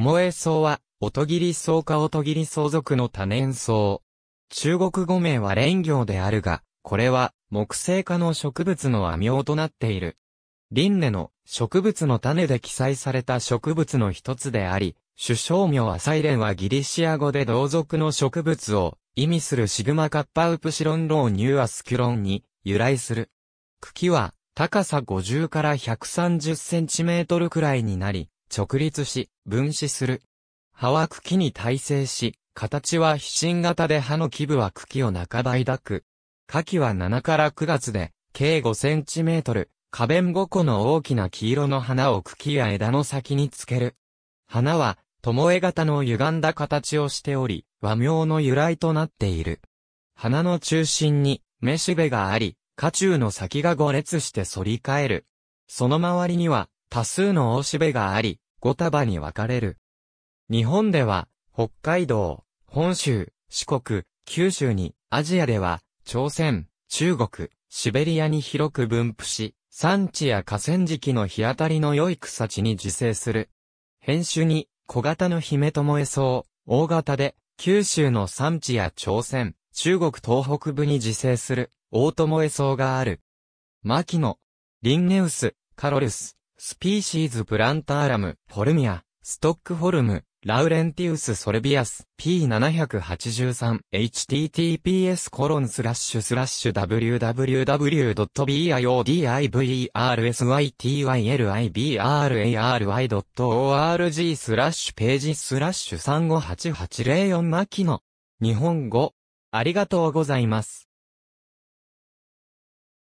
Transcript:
もえ草は、音ぎり草か音切り草属の多年草。中国語名は蓮行であるが、これは木製科の植物の亜名となっている。輪廻の植物の種で記載された植物の一つであり、首相名はサイレンはギリシア語で同族の植物を意味するシグマカッパウプシロンローニューアスキュロンに由来する。茎は高さ50から130センチメートルくらいになり、直立し、分子する。葉は茎に耐性し、形は皮心型で葉の基部は茎を半ば抱く。花期は7から9月で、計5センチメートル、花弁5個の大きな黄色の花を茎や枝の先につける。花は、巴型の歪んだ形をしており、和名の由来となっている。花の中心に、雌しべがあり、花柱の先が5列して反り返る。その周りには、多数の大しべがあり、5束に分かれる。日本では、北海道、本州、四国、九州に、アジアでは、朝鮮、中国、シベリアに広く分布し、産地や河川敷の日当たりの良い草地に自生する。変種に、小型の姫とトえ草、大型で、九州の産地や朝鮮、中国東北部に自生する、大とモえ草がある。牧野、リンネウス、カロルス、スピーシーズプランターラム、フォルミア、ストックホルム、ラウレンティウス・ソルビアス P783 https コロンスラッシュスラッシュ www.biodiversytylibray.org スラッシュページスラッシュ358804マキノ日本語ありがとうございます。